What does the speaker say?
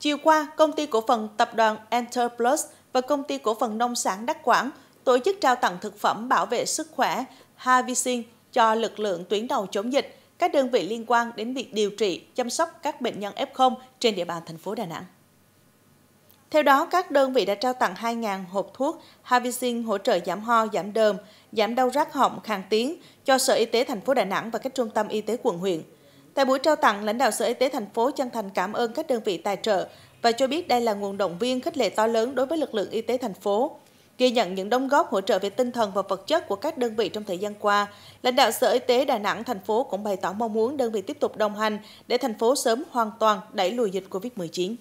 Chiều qua, công ty cổ phần tập đoàn Enterplus và công ty cổ phần nông sản Đắc Quảng tổ chức trao tặng thực phẩm bảo vệ sức khỏe Havisin cho lực lượng tuyến đầu chống dịch, các đơn vị liên quan đến việc điều trị, chăm sóc các bệnh nhân F0 trên địa bàn thành phố Đà Nẵng. Theo đó, các đơn vị đã trao tặng 2.000 hộp thuốc Havisin hỗ trợ giảm ho, giảm đờm, giảm đau rát họng, khàn tiếng cho Sở Y tế thành phố Đà Nẵng và các trung tâm y tế quận huyện. Tại buổi trao tặng, lãnh đạo Sở Y tế thành phố chân thành cảm ơn các đơn vị tài trợ và cho biết đây là nguồn động viên khích lệ to lớn đối với lực lượng y tế thành phố. Ghi nhận những đóng góp hỗ trợ về tinh thần và vật chất của các đơn vị trong thời gian qua, lãnh đạo Sở Y tế Đà Nẵng thành phố cũng bày tỏ mong muốn đơn vị tiếp tục đồng hành để thành phố sớm hoàn toàn đẩy lùi dịch COVID-19.